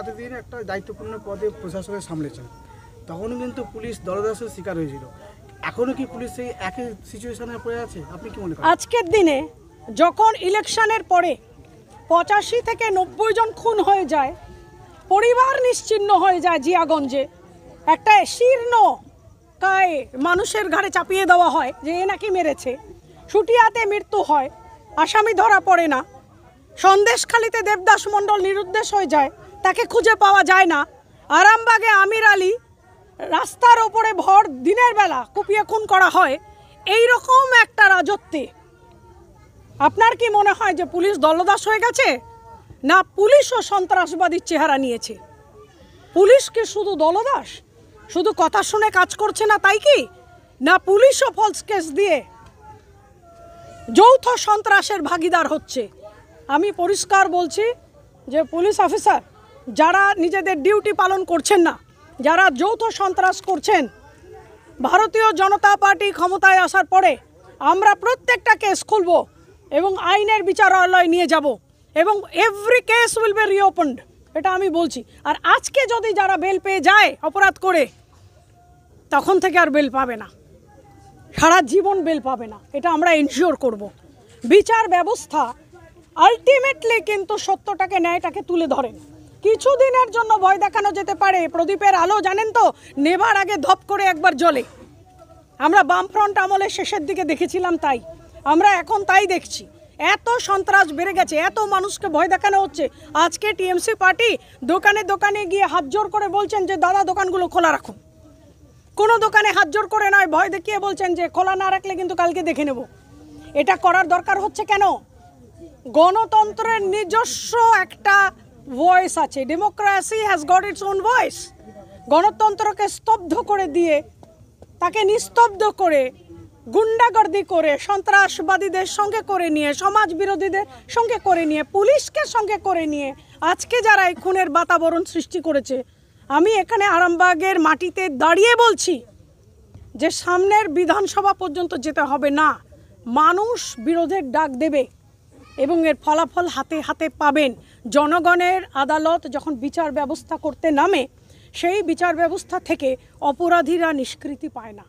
এতদিন একটা দায়িত্বপূর্ণ পদে প্রশাসনে সামলেছেন তখনও কিন্তু পুলিশ দলদাসের শিকার হয়েছিল এখনও কি পুলিশ সেই একই সিচুয়েশনে পড়ে আছে আপনি কি মনে করেন আজকের দিনে যখন ইলেকশনের পরে পঁচাশি থেকে নব্বই জন খুন হয়ে যায় পরিবার নিশ্চিহ্ন হয়ে যায় জিয়াগঞ্জে একটা শীর্ণ কায় মানুষের ঘাড়ে চাপিয়ে দেওয়া হয় যে এ নাকি মেরেছে সুটিয়াতে মৃত্যু হয় আসামি ধরা পড়ে না সন্দেশখালিতে দেবদাস মণ্ডল নিরুদ্দেশ হয়ে যায় তাকে খুঁজে পাওয়া যায় না আরামবাগে আমির আলী রাস্তার ওপরে ভর দিনের বেলা কুপিয়ে খুন করা হয় এই রকম একটা রাজত্বে আপনার কি মনে হয় যে পুলিশ দলদাস হয়ে গেছে না পুলিশও সন্ত্রাসবাদীর চেহারা নিয়েছে পুলিশ কি শুধু দলদাস শুধু কথা শুনে কাজ করছে না তাই কি না পুলিশও ফলস কেস দিয়ে যৌথ সন্ত্রাসের ভাগিদার হচ্ছে আমি পরিষ্কার বলছি যে পুলিশ অফিসার যারা নিজেদের ডিউটি পালন করছেন না যারা যৌথ সন্ত্রাস করছেন ভারতীয় জনতা পার্টি ক্ষমতায় আসার পরে আমরা প্রত্যেকটা কেস খুলব এবং আইনের বিচারালয় নিয়ে যাব এবং every case will be reopened এটা আমি বলছি আর আজকে যদি যারা বেল পেয়ে যায় অপরাধ করে তখন থেকে আর বেল পাবে না সারা জীবন বেল পাবে না এটা আমরা এনশিওর করব। বিচার ব্যবস্থা আলটিমেটলি কিন্তু সত্যটাকে ন্যায়টাকে তুলে ধরেন কিছুদিনের জন্য ভয় দেখানো যেতে পারে প্রদীপের আলো জানেন তো নেবার আগে ধপ করে একবার জলে আমরা বামফ্রন্ট আমলের শেষের দিকে দেখেছিলাম তাই আমরা এখন তাই দেখছি এত সন্ত্রাস বেড়ে গেছে এত মানুষকে ভয় দেখানো হচ্ছে আজকে টিএমসি পার্টি দোকানে দোকানে গিয়ে হাত জোর করে বলছেন যে দাদা দোকানগুলো খোলা রাখুন কোনো দোকানে হাত জোর করে নয় ভয় দেখিয়ে বলছেন যে খোলা না রাখলে কিন্তু কালকে দেখে নেব এটা করার দরকার হচ্ছে কেন গণতন্ত্রের নিজস্ব একটা ভয়েস আছে democracy has got its own voice গণতন্ত্রকে স্তব্ধ করে দিয়ে তাকে নিস্তব্ধ করে গুন্ডাগর্দি করে সন্ত্রাসবাদীদের সঙ্গে করে নিয়ে সমাজ বিরোধীদের সঙ্গে করে নিয়ে পুলিশকে সঙ্গে করে নিয়ে আজকে যারা এই খুনের বাতাবরণ সৃষ্টি করেছে আমি এখানে আরামবাগের মাটিতে দাঁড়িয়ে বলছি যে সামনের বিধানসভা পর্যন্ত যেতে হবে না মানুষ বিরোধের ডাক দেবে এবং এর ফলাফল হাতে হাতে পাবেন জনগণের আদালত যখন বিচার ব্যবস্থা করতে নামে সেই বিচার ব্যবস্থা থেকে অপরাধীরা নিষ্কৃতি পায় না